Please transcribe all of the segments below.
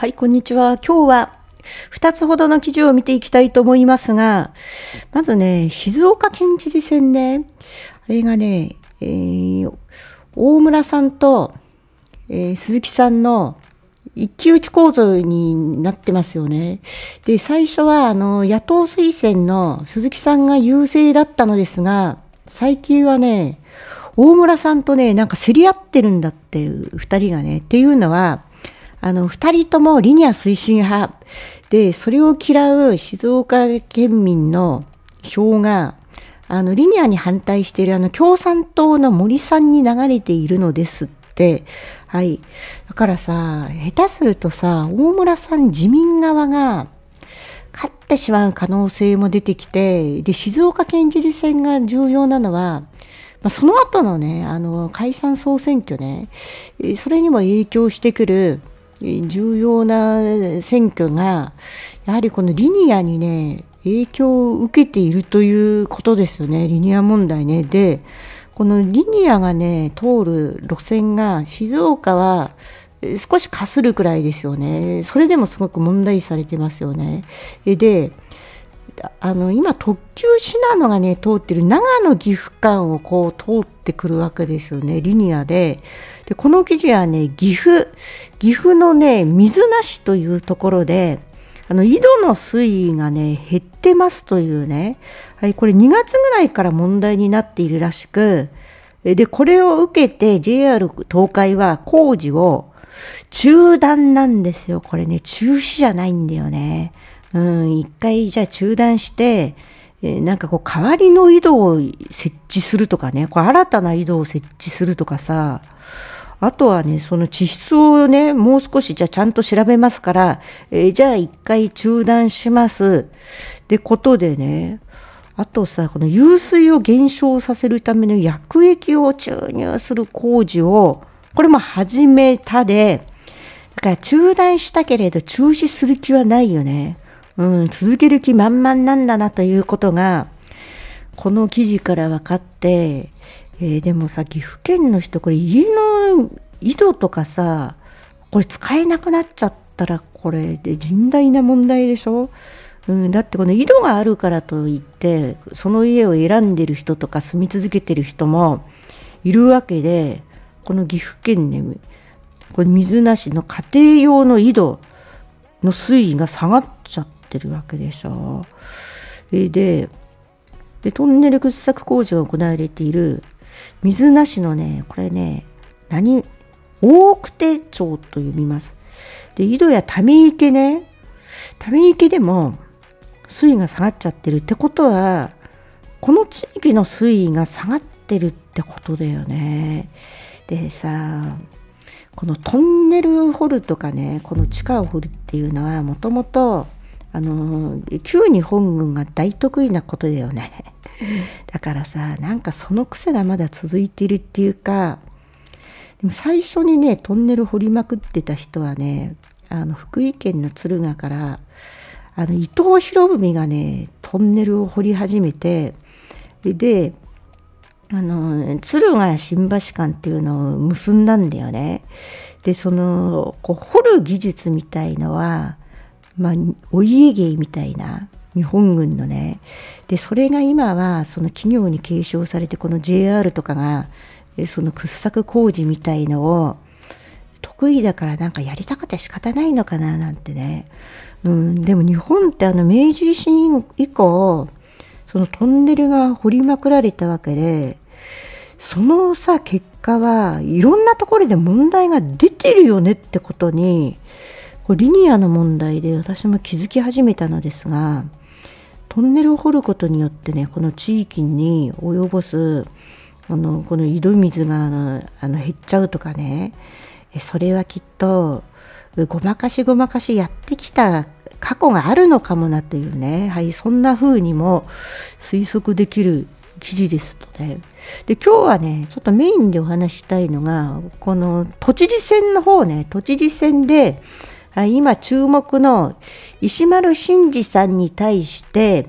はい、こんにちは。今日は2つほどの記事を見ていきたいと思いますが、まずね、静岡県知事選ね、あれがね、えー、大村さんと、えー、鈴木さんの一騎打ち構造になってますよね。で、最初は、あの、野党推薦の鈴木さんが優勢だったのですが、最近はね、大村さんとね、なんか競り合ってるんだって2人がね、っていうのは、あの、二人ともリニア推進派で、それを嫌う静岡県民の票が、あの、リニアに反対しているあの、共産党の森さんに流れているのですって、はい。だからさ、下手するとさ、大村さん自民側が、勝ってしまう可能性も出てきて、で、静岡県知事選が重要なのは、まあ、その後のね、あの、解散総選挙ね、それにも影響してくる、重要な選挙がやはりこのリニアにね影響を受けているということですよねリニア問題ね。でこのリニアがね通る路線が静岡は少しかするくらいですよね。それでもすごく問題視されてますよね。であの今特急シナノがね通ってる長野岐阜間をこう通ってくるわけですよねリニアででこの記事はね岐阜岐阜のね水なしというところであの井戸の水位がね減ってますというね、はい、これ2月ぐらいから問題になっているらしくでこれを受けて JR 東海は工事を中断なんですよこれね中止じゃないんだよね。うん、一回じゃあ中断して、えー、なんかこう代わりの井戸を設置するとかね、こう新たな井戸を設置するとかさ、あとはね、その地質をね、もう少しじゃあちゃんと調べますから、えー、じゃあ一回中断します。ってことでね、あとさ、この湧水を減少させるための薬液を注入する工事を、これも始めたで、だから中断したけれど中止する気はないよね。うん、続ける気満々なんだなということが、この記事から分かって、えー、でもさ、岐阜県の人、これ家の井戸とかさ、これ使えなくなっちゃったら、これで甚大な問題でしょうん、だってこの井戸があるからといってその家を選んでる人とか住み続けてる人もいるわけでこの岐阜県ねこれ水なしの家庭用の井戸の水位が下がっちゃっってるわけでさででトンネル掘削工事が行われている水なしのねこれね何大奥手町と読みますで井戸やため池ねため池でも水位が下がっちゃってるってことはこの地域の水位が下がってるってことだよねでさこのトンネルを掘るとかねこの地下を掘るっていうのはもともとあの旧日本軍が大得意なことだよねだからさなんかその癖がまだ続いてるっていうかでも最初にねトンネル掘りまくってた人はねあの福井県の敦賀からあの伊藤博文がねトンネルを掘り始めてであの敦賀新橋間っていうのを結んだんだよね。でそのこう掘る技術みたいのはまあ、お家芸みたいな日本軍のねでそれが今はその企業に継承されてこの JR とかがその掘削工事みたいのを得意だからなんかやりたくて仕方ないのかななんてね、うん、でも日本ってあの明治維新以降そのトンネルが掘りまくられたわけでそのさ結果はいろんなところで問題が出てるよねってことにこれリニアの問題で私も気づき始めたのですがトンネルを掘ることによってねこの地域に及ぼすあのこの井戸水があのあの減っちゃうとかねそれはきっとごまかしごまかしやってきた過去があるのかもなというね、はい、そんな風にも推測できる記事ですとね。で、今日はね、ちょっとメインでお話したいのが、この都知事選の方ね、都知事選で、今注目の石丸真二さんに対して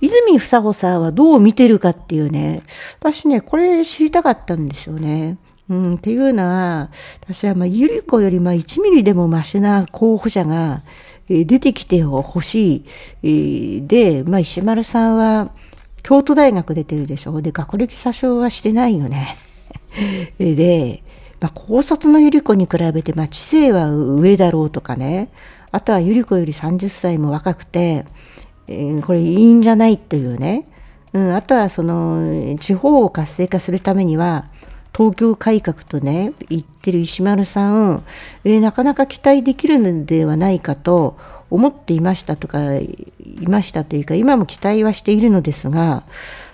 泉房穂さんはどう見てるかっていうね私ねこれ知りたかったんですよね。うん、っていうのは私はまあゆり子よりまあ1ミリでもましな候補者が出てきてほしい。で、まあ、石丸さんは京都大学出てるでしょ。うで、学歴詐称はしてないよね。で、まあ、高卒の百合子に比べて、まあ、知性は上だろうとかねあとは百合子より30歳も若くて、えー、これいいんじゃないというね、うん、あとはその地方を活性化するためには東京改革とね言ってる石丸さん、えー、なかなか期待できるのではないかと思っていましたとかいましたというか今も期待はしているのですが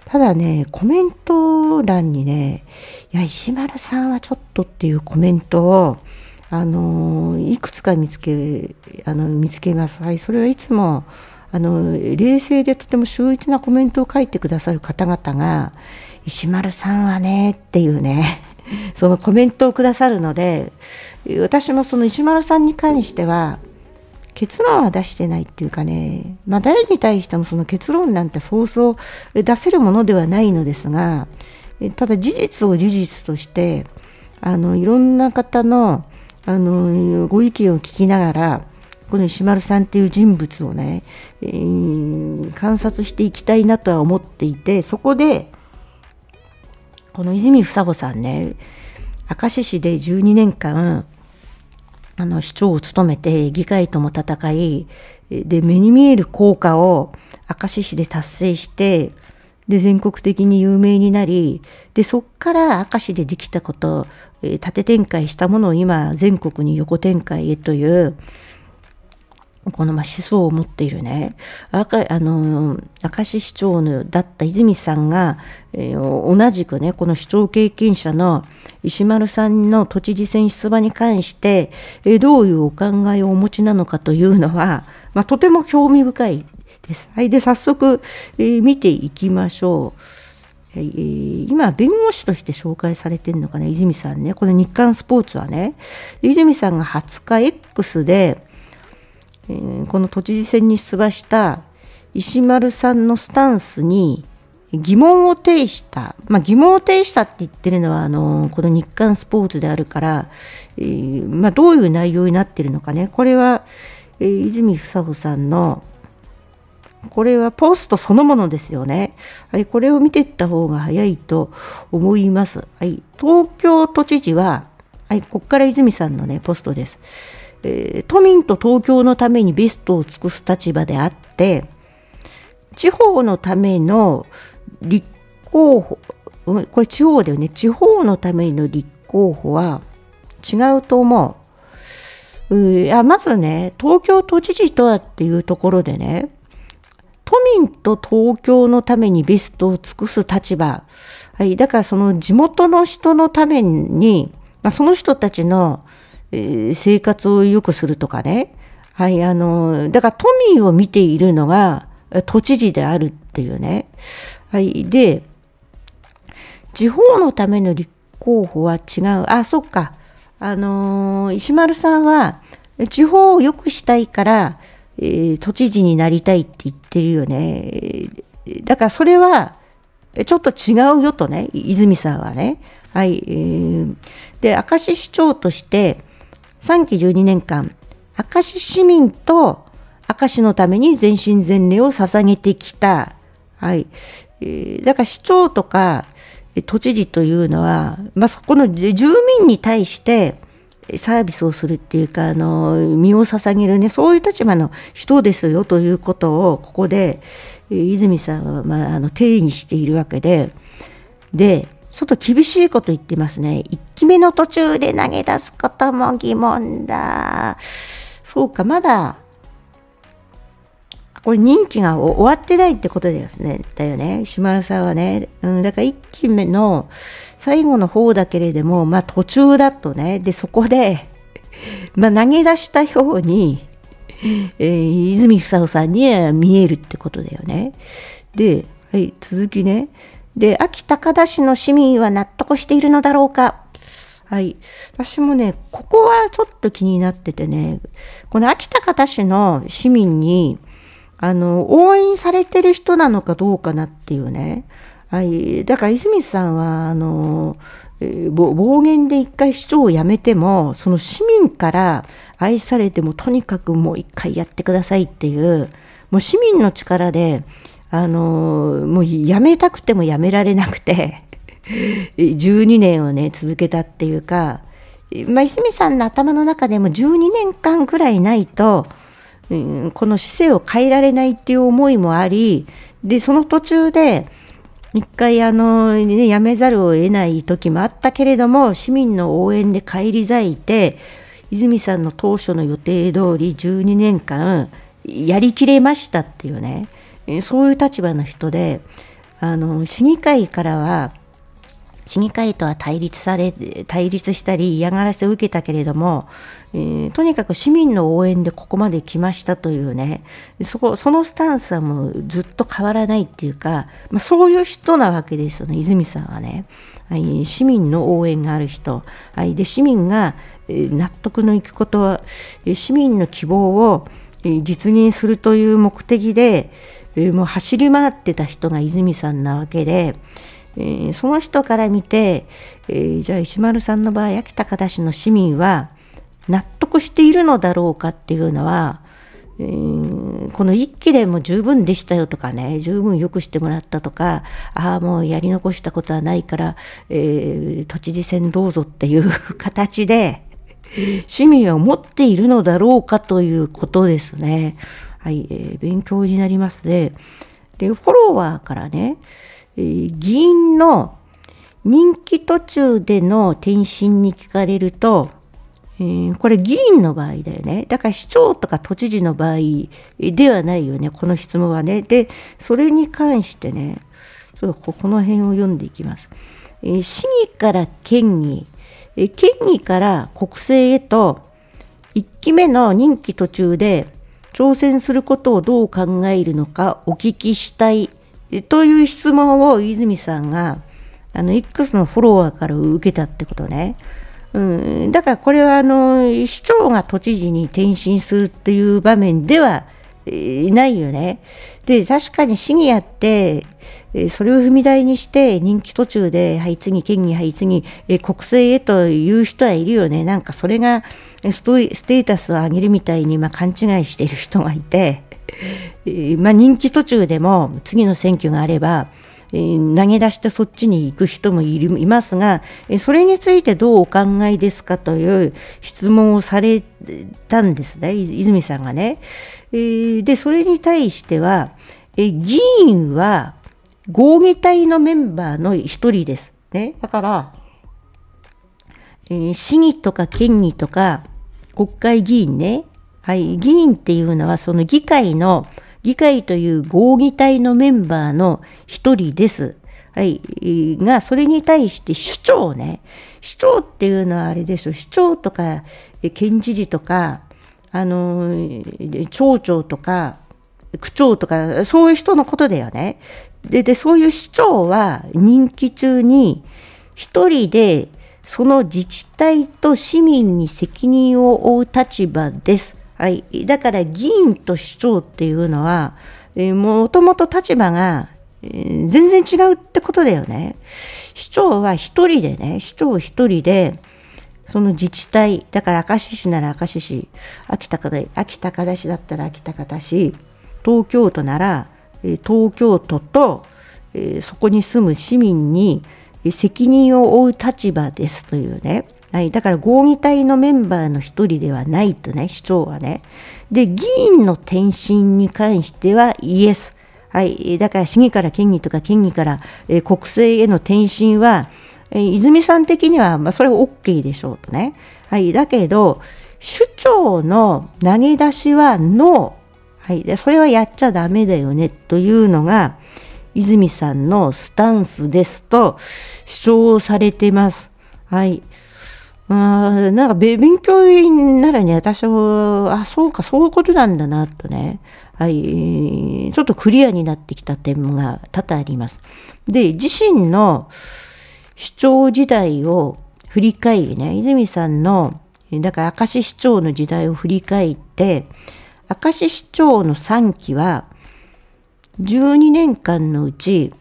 ただね、コメント欄にね、いや、石丸さんはちょっとっていうコメントを、あのー、いくつか見つけ、あの、見つけます。はい、それはいつも、あの、冷静でとても秀逸なコメントを書いてくださる方々が、石丸さんはね、っていうね、そのコメントをくださるので、私もその石丸さんに関しては、結論は出してないっていうかね、まあ、誰に対してもその結論なんてそうそう出せるものではないのですがただ事実を事実としてあのいろんな方のあのご意見を聞きながらこの石丸さんっていう人物をね、えー、観察していきたいなとは思っていてそこでこの泉房子さんね明石市で12年間あの市長を務めて議会とも戦いで目に見える効果を明石市で達成してで全国的に有名になりでそっから明石でできたこと、え縦展開したものを今全国に横展開へというこのまあ思想を持っているね赤あの明石市長だった泉さんが、えー、同じくねこの市長経験者の石丸さんの都知事選出馬に関して、えー、どういうお考えをお持ちなのかというのは、まあ、とても興味深いです。はい、で早速、えー、見ていきましょう。え今、弁護士として紹介されてるのかな、泉さんね、この日刊スポーツはね、泉さんが20日 X で、えー、この都知事選に出馬した石丸さんのスタンスに疑問を呈した、まあ、疑問を呈したって言ってるのはあのこの日刊スポーツであるから、えー、まあ、どういう内容になってるのかねこれは、えー、泉房穂さんのこれはポストそのものですよね。はい、これを見ていった方が早いと思います。はい、東京都知事は、はい、ここから泉さんのね、ポストです。えー、都民と東京のためにベストを尽くす立場であって地方のための立候補これ地方だよね地方のための立候補は違うと思う。いやまずね東京都知事とはっていうところでね都民と東京のためにベストを尽くす立場、はい、だからその地元の人のために、まあ、その人たちのえ生活を良くするとかね。はい、あの、だから都民を見ているのが都知事であるっていうね。はい、で、地方のための立候補は違う。あ、そっか。あの石丸さんは、地方を良くしたいから、えー、都知事になりたいって言ってるよね。だからそれは、ちょっと違うよとね、泉さんはね。はい。えー、で、明石市長として、3期12年間、明石市民と明石のために全身全霊を捧げてきた。はい。えー、だから市長とか都知事というのは、まあ、そこの住民に対してサービスをするっていうか、あの、身を捧げるね、そういう立場の人ですよということを、ここで、泉さんは、まあ、あの、定義しているわけで、で、ちょっと厳しいこと言ってますね。一決めの途中で投げ出すことも疑問だ。そうか、まだ、これ任期が終わってないってことだよね。だよね。石丸さんはね。うん、だから1期目の最後の方だけれども、まあ途中だとね。で、そこで、まあ投げ出したように、えー、泉房夫さんには見えるってことだよね。で、はい、続きね。で、秋高田市の市民は納得しているのだろうかはい。私もね、ここはちょっと気になっててね、この秋田方市の市民に、あの、応援されてる人なのかどうかなっていうね。はい。だから、泉さんは、あの、えー、暴言で一回市長を辞めても、その市民から愛されても、とにかくもう一回やってくださいっていう、もう市民の力で、あの、もう辞めたくても辞められなくて、12年をね続けたっていうか、まあ、泉さんの頭の中でも12年間ぐらいないと、うん、この姿勢を変えられないっていう思いもありでその途中で一回あの、ね、辞めざるを得ない時もあったけれども市民の応援で返り咲いて泉さんの当初の予定通り12年間やりきれましたっていうねそういう立場の人であの市議会からは市議会とは対立され対立したり嫌がらせを受けたけれども、えー、とにかく市民の応援でここまで来ましたというねそこそのスタンスはもうずっと変わらないっていうか、まあ、そういう人なわけですよね泉さんはね、はい、市民の応援がある人、はい、で市民が納得のいくことは市民の希望を実現するという目的でもう走り回ってた人が泉さんなわけで。えー、その人から見て、えー、じゃあ石丸さんの場合秋田方市の市民は納得しているのだろうかっていうのは、えー、この一期でも十分でしたよとかね、十分良くしてもらったとか、ああ、もうやり残したことはないから、えー、都知事選どうぞっていう 形で、市民は持っているのだろうかということですね。はい、えー、勉強になりますね。で、フォロワーからね、え議員の任期途中での転身に聞かれると、えー、これ議員の場合だよね。だから市長とか都知事の場合ではないよね、この質問はね。で、それに関してね、ちょっとここの辺を読んでいきます。えー、市議から県議、えー、県議から国政へと、1期目の任期途中で挑戦することをどう考えるのかお聞きしたいという質問を泉さんがあの X のフォロワーから受けたってことね。うん、だからこれはあの市長が都知事に転身するっていう場面では、ないよね。で、確かに市議やって、それを踏み台にして任期途中で、はい次、県議、はい次、国政へという人はいるよね。なんかそれがステータスを上げるみたいに、まあ、勘違いしている人がいて、まあ、人気途中でも次の選挙があれば投げ出してそっちに行く人もいますがそれについてどうお考えですかという質問をされたんですね泉さんがね。でそれに対しては議員は合議体のメンバーの一人です。ね、だから市議とか県議とか国会議員ねはい、議員っていうのはその議会の議会という合議体のメンバーの1人です。はい、がそれに対して市長ね市長っていうのはあれでしょ市長とか県知事とかあの町長とか区長とかそういう人のことだよね。ででそういう市長は任期中に1人でその自治体と市民に責任を負う立場です。はい、だから議員と市長っていうのは、えもともと立場が、え全然違うってことだよね。市長は一人でね、市長一人で、その自治体、だから明石市なら明石市、秋田秋高田市だったら秋高田市、東京都なら、え東京都と、えそこに住む市民に責任を負う立場ですというね。はい、だから合議体のメンバーの一人ではないとね、市長はね。で、議員の転身に関してはイエス。はい、だから市議から県議とか県議から、えー、国政への転身は、えー、泉さん的には、まあ、それは OK でしょうとね。はい、だけど、首長の投げ出しはノー。はい、でそれはやっちゃダメだよねというのが、泉さんのスタンスですと主張されてます。はい。なんか勉強にならね、私は、あ、そうか、そういうことなんだな、とね、はい、ちょっとクリアになってきた点が多々あります。で、自身の市長時代を振り返りね、泉さんの、だから明石市長の時代を振り返って、明石市長の3期は、12年間のうち、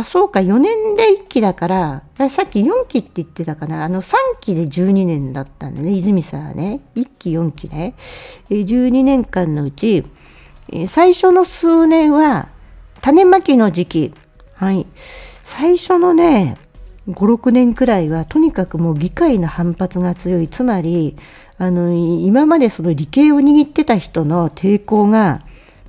あそうか4年で1期だからさっき4期って言ってたかなあの3期で12年だったんだね泉さんはね1期4期ね12年間のうち最初の数年は種まきの時期はい最初のね56年くらいはとにかくもう議会の反発が強いつまりあの今までその理系を握ってた人の抵抗が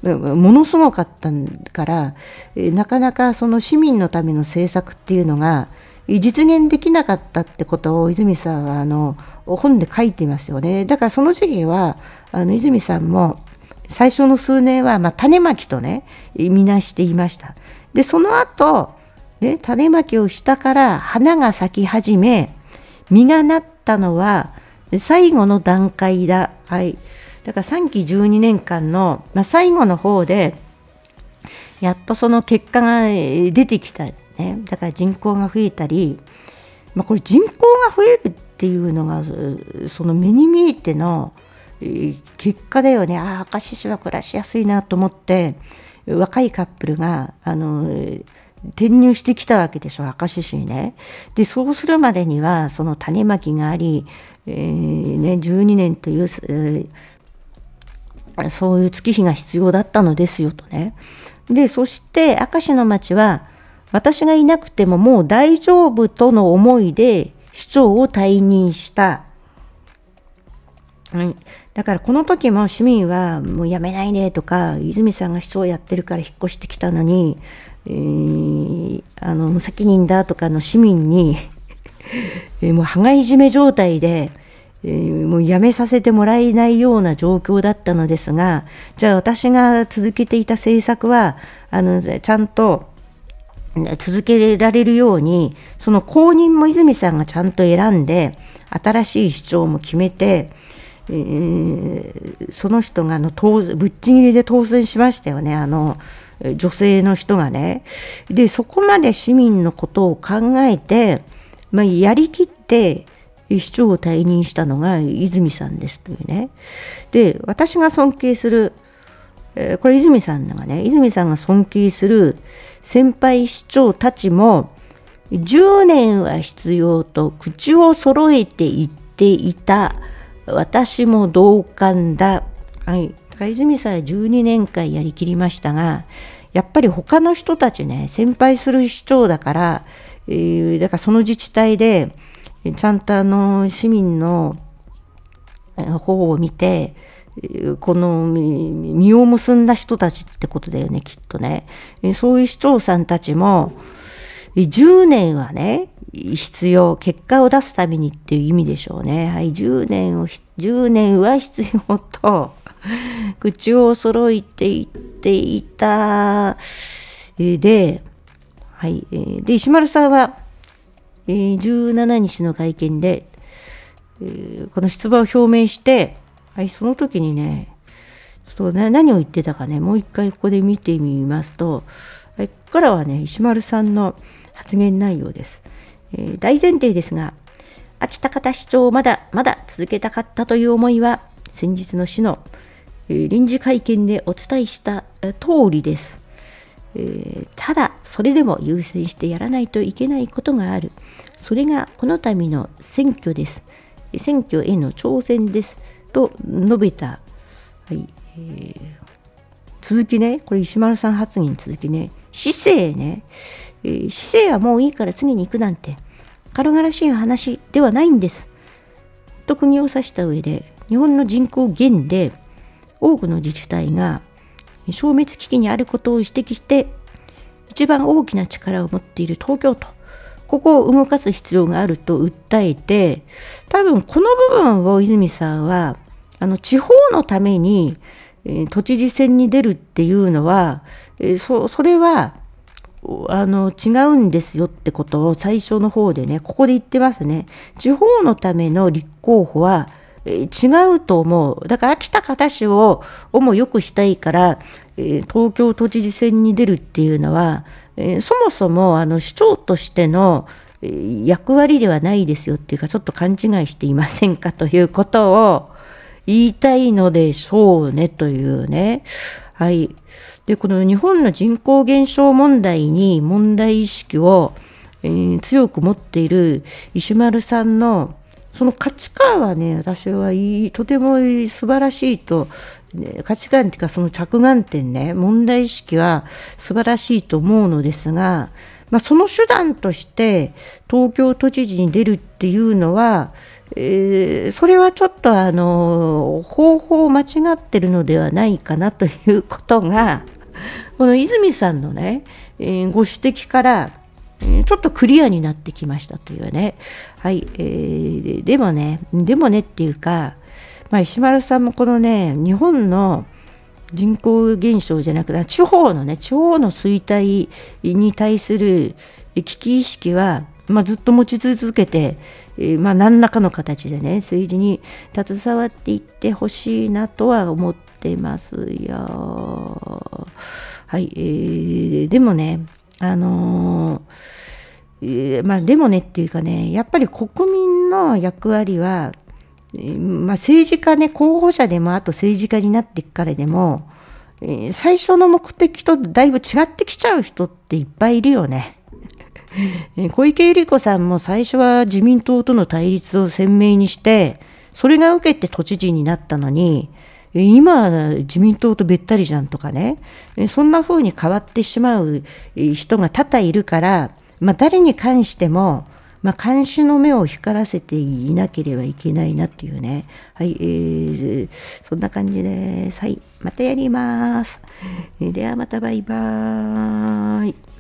ものすごかったからなかなかその市民のための政策っていうのが実現できなかったってことを泉さんはあの本で書いてますよねだからその時期はあの泉さんも最初の数年は、まあ、種まきとねみなしていましたでその後、ね、種まきをしたから花が咲き始め実がなったのは最後の段階だはい。だから3期12年間の、まあ、最後の方でやっとその結果が出てきた、ね、だから人口が増えたり、まあ、これ人口が増えるっていうのがその目に見えての結果だよねああ明石市は暮らしやすいなと思って若いカップルがあの転入してきたわけでしょ明石市にね。でそうするまでにはその種まきがあり、えーね、12年という、えーそういう月日が必要だったのですよとね。で、そして明石の町は、私がいなくてももう大丈夫との思いで市長を退任した。はい、だからこの時も市民はもうやめないねとか泉さんが市長やってるから引っ越してきたのに、えー、あの無責任だとかの市民に もう羽交い締め状態でえー、もうやめさせてもらえないような状況だったのですが、じゃあ私が続けていた政策は、あの、ちゃんと続けられるように、その公認も泉さんがちゃんと選んで、新しい市長も決めて、えー、その人があの当ぶっちぎりで当選しましたよね、あの女性の人がね。で、そこまで市民のことを考えて、まあ、やりきって市長を退任したのが泉さんですというねで私が尊敬する、えー、これ泉さんがね泉さんが尊敬する先輩市長たちも10年は必要と口を揃えて言っていた私も同感だ、はい、高泉さんは12年間やりきりましたがやっぱり他の人たちね先輩する市長だから、えー、だからその自治体でちゃんとあの市民の方を見て、この身を結んだ人たちってことだよね、きっとね。そういう市長さんたちも、10年はね、必要、結果を出すためにっていう意味でしょうね。はい、10年を、10年は必要と、口を揃えて言っていた、で、はい、で、石丸さんは、え17日の会見で、この出馬を表明して、はい、その時にね、ちょっと何を言ってたかね、もう一回ここで見てみますと、ここからはね、石丸さんの発言内容です。え大前提ですが、秋田方市長をまだまだ続けたかったという思いは、先日の市の、臨時会見でお伝えした通りです。えー、ただそれでも優先してやらないといけないことがあるそれがこの度の選挙です選挙への挑戦ですと述べた、はいえー、続きねこれ石丸さん発言続きね姿勢ね、えー、姿勢はもういいから次に行くなんて軽々しい話ではないんですと国を指した上で日本の人口減で多くの自治体が消滅危機にあることを指摘して一番大きな力を持っている東京都ここを動かす必要があると訴えて多分この部分を泉さんはあの地方のために、えー、都知事選に出るっていうのは、えー、そそれはあの違うんですよってことを最初の方でねここで言ってますね。地方のための立候補は違うと思う。だから秋田方氏を、をも良くしたいから、東京都知事選に出るっていうのは、そもそもあの市長としての役割ではないですよっていうか、ちょっと勘違いしていませんかということを言いたいのでしょうねというね。はい。で、この日本の人口減少問題に問題意識を、え強く持っている石丸さんのその価値観はね私はいい、とても素晴らしいと、ね、価値観っていうかその着眼点ね問題意識は素晴らしいと思うのですが、まあ、その手段として東京都知事に出るっていうのは、えー、それはちょっとあの方法を間違ってるのではないかなということがこの泉さんのね、えー、ご指摘からちょっとクリアになってきましたというね。はい、えー、でもね、でもねっていうか、まあ、石丸さんもこのね、日本の人口減少じゃなくて、地方のね、地方の衰退に対する危機意識は、まあ、ずっと持ち続けて、えまあ、何らかの形でね、政治に携わっていってほしいなとは思ってますよ。はい、えー、でもね、あのー、まあ、でもねっていうかねやっぱり国民の役割は、まあ、政治家ね候補者でもあと政治家になってからでも最初の目的とだいぶ違ってきちゃう人っていっぱいいるよね。小池百合子さんも最初は自民党との対立を鮮明にしてそれが受けて都知事になったのに今自民党とべったりじゃんとかね、そんな風に変わってしまう人が多々いるから、まあ、誰に関しても、まあ、監視の目を光らせていなければいけないなっていうね。はい、えー、そんな感じです。はい、またやります。ではまたバイバーイ。